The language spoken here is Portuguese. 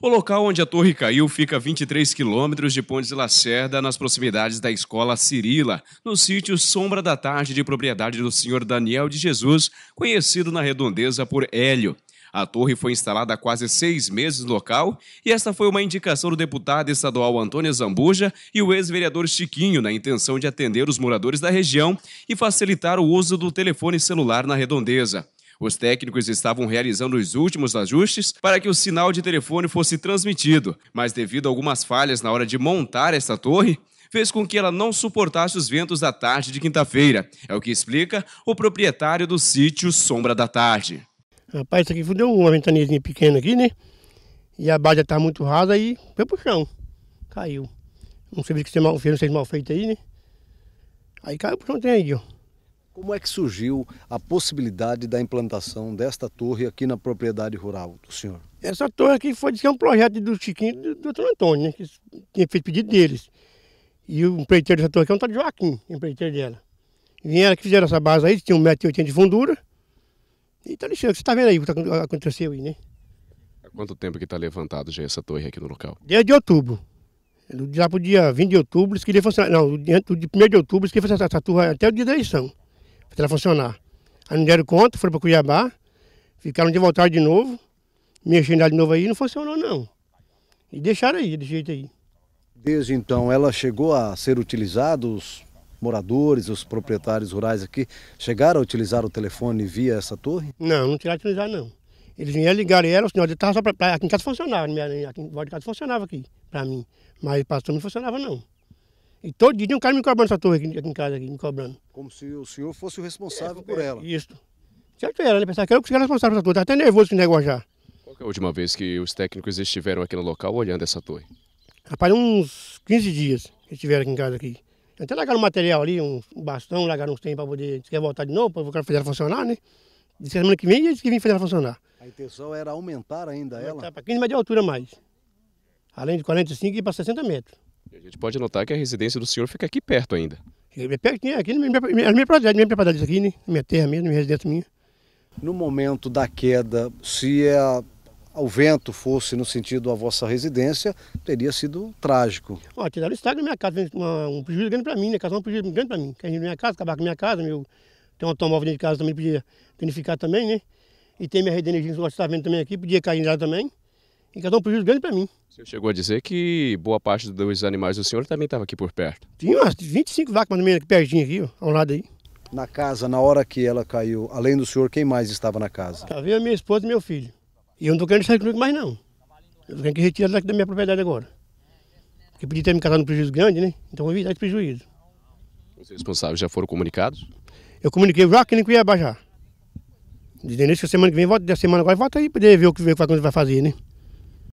O local onde a torre caiu fica a 23 quilômetros de Pontes de Lacerda, nas proximidades da Escola Cirila, no sítio Sombra da Tarde, de propriedade do senhor Daniel de Jesus, conhecido na redondeza por Hélio. A torre foi instalada há quase seis meses no local e esta foi uma indicação do deputado estadual Antônio Zambuja e o ex-vereador Chiquinho na intenção de atender os moradores da região e facilitar o uso do telefone celular na redondeza. Os técnicos estavam realizando os últimos ajustes para que o sinal de telefone fosse transmitido, mas devido a algumas falhas na hora de montar esta torre, fez com que ela não suportasse os ventos da tarde de quinta-feira. É o que explica o proprietário do sítio Sombra da Tarde. Rapaz, isso aqui fudeu uma ventaninha pequena aqui, né? E a base tá muito rasa e foi pro chão. Caiu. Não sei se mal, fez, não fez mal feito aí, né? Aí caiu pro chão tem aí, ó. Como é que surgiu a possibilidade da implantação desta torre aqui na propriedade rural do senhor? Essa torre aqui foi que é um projeto do Chiquinho e do doutor Antônio, né, que tinha feito pedido deles. E o empreiteiro dessa torre aqui é um tal de Joaquim, empreiteiro dela. Vieram que fizeram essa base aí, tinha 1,80m de fundura. E tá lixando, você está vendo aí o que tá aconteceu aí, né? Há quanto tempo que está levantado já essa torre aqui no local? Desde outubro. Já pro dia 20 de outubro, eles queriam funcionar. Não, do dia 1 de outubro, eles queriam fazer essa torre até o dia da eleição para ela funcionar. Aí não deram conta, foram para Cuiabá, ficaram de voltar de novo, mexendo lá de novo aí, não funcionou não. E deixaram aí, desse jeito aí. Desde então, ela chegou a ser utilizada, os moradores, os proprietários rurais aqui, chegaram a utilizar o telefone via essa torre? Não, não tiraram a utilizar não. Eles vieram ligar ela, o senhor estava só para aqui em casa funcionava, minha, aqui em casa funcionava aqui, para mim. Mas para não funcionava não. E todo dia tinha um cara me cobrando essa torre aqui, aqui em casa, aqui, me cobrando. Como se o senhor fosse o responsável é, por ela. Isso. Certo era, né? Pensava que eu que era responsável por essa torre. Estava até nervoso com o negócio já. Qual é a última vez que os técnicos estiveram aqui no local olhando essa torre? Rapaz, uns 15 dias que estiveram aqui em casa aqui. Até largaram material ali, um bastão, largaram uns tempos para poder. Se quer voltar de novo, para fazer ela funcionar, né? Disse semana que vem e eles que vêm fazer ela funcionar. A intenção era aumentar ainda aumentar ela? Para 15 metros de altura mais. Além de 45 e para 60 metros. A gente pode notar que a residência do senhor fica aqui perto ainda. É, é pertinho, aqui na minha, minha propriedade, minha propriedade aqui, né? minha terra mesmo, minha residência minha. No momento da queda, se é, o vento fosse no sentido da vossa residência, teria sido trágico. Ó, tiraram o estrago da minha casa, uma, um prejuízo grande para mim, né? Causou um prejuízo grande para mim. Que a minha casa, acabar com a minha casa, meu, tem um automóvel dentro de casa também, podia danificar também, né? E tem minha rede de energia que você está vendo também aqui, podia cair lá também. Encaixou um prejuízo grande para mim. O senhor chegou a dizer que boa parte dos animais do senhor também estava aqui por perto. Tinha umas 25 vacas mais ou menos aqui pertinho aqui, ó, ao lado aí. Na casa, na hora que ela caiu, além do senhor, quem mais estava na casa? Tá estava a minha esposa e meu filho. E eu não estou querendo sair comigo mais não. Eu estou querendo que retirar daqui da minha propriedade agora. Porque podia ter me casado um prejuízo grande, né? Então vou evitar esse prejuízo. Os responsáveis já foram comunicados? Eu comuniquei já que nem ia já. Dizendo isso que a semana que vem, volta, da semana agora, volta aí poder ver o que vai fazer, né?